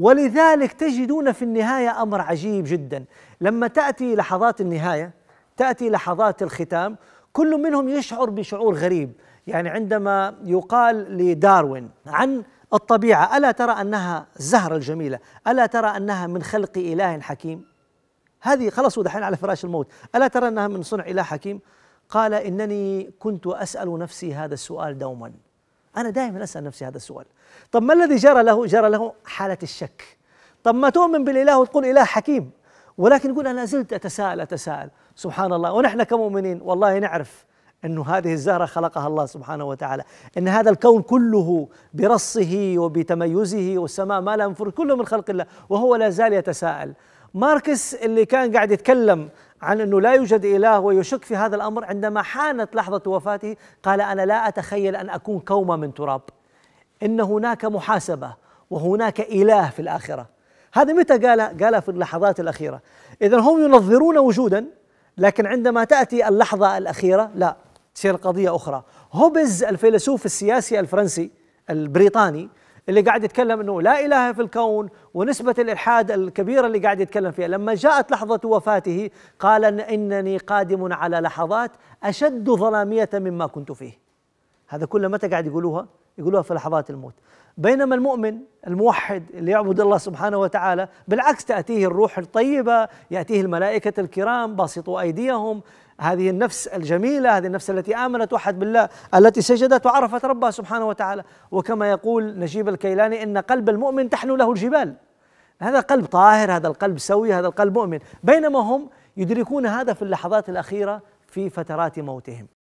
ولذلك تجدون في النهايه امر عجيب جدا لما تاتي لحظات النهايه تاتي لحظات الختام كل منهم يشعر بشعور غريب يعني عندما يقال لداروين عن الطبيعه الا ترى انها الزهره الجميله الا ترى انها من خلق اله حكيم هذه خلص ودحين على فراش الموت الا ترى انها من صنع اله حكيم قال انني كنت اسال نفسي هذا السؤال دوما أنا دائما أسأل نفسي هذا السؤال طب ما الذي جرى له جرى له حالة الشك طب ما تؤمن بالإله وتقول إله حكيم ولكن يقول أنا زلت أتساءل أتساءل سبحان الله ونحن كمؤمنين والله نعرف أن هذه الزهرة خلقها الله سبحانه وتعالى أن هذا الكون كله برصه وبتميزه والسماء ما لا ينفر كله من خلق الله وهو لا زال يتساءل ماركس اللي كان قاعد يتكلم عن انه لا يوجد اله ويشك في هذا الامر عندما حانت لحظه وفاته قال انا لا اتخيل ان اكون كومه من تراب ان هناك محاسبه وهناك اله في الاخره هذا متى قال قال في اللحظات الاخيره اذا هم ينظرون وجودا لكن عندما تاتي اللحظه الاخيره لا تصير قضيه اخرى هوبز الفيلسوف السياسي الفرنسي البريطاني اللي قاعد يتكلم انه لا اله في الكون ونسبه الالحاد الكبيره اللي قاعد يتكلم فيها لما جاءت لحظه وفاته قال إن انني قادم على لحظات اشد ظلاميه مما كنت فيه هذا كله متى قاعد يقولوها؟ يقولوها في لحظات الموت بينما المؤمن الموحد اللي يعبد الله سبحانه وتعالى بالعكس تأتيه الروح الطيبة يأتيه الملائكة الكرام باسطوا أيديهم هذه النفس الجميلة هذه النفس التي آمنت وحد بالله التي سجدت وعرفت ربها سبحانه وتعالى وكما يقول نجيب الكيلاني إن قلب المؤمن تحنو له الجبال هذا قلب طاهر هذا القلب سوي هذا القلب مؤمن بينما هم يدركون هذا في اللحظات الأخيرة في فترات موتهم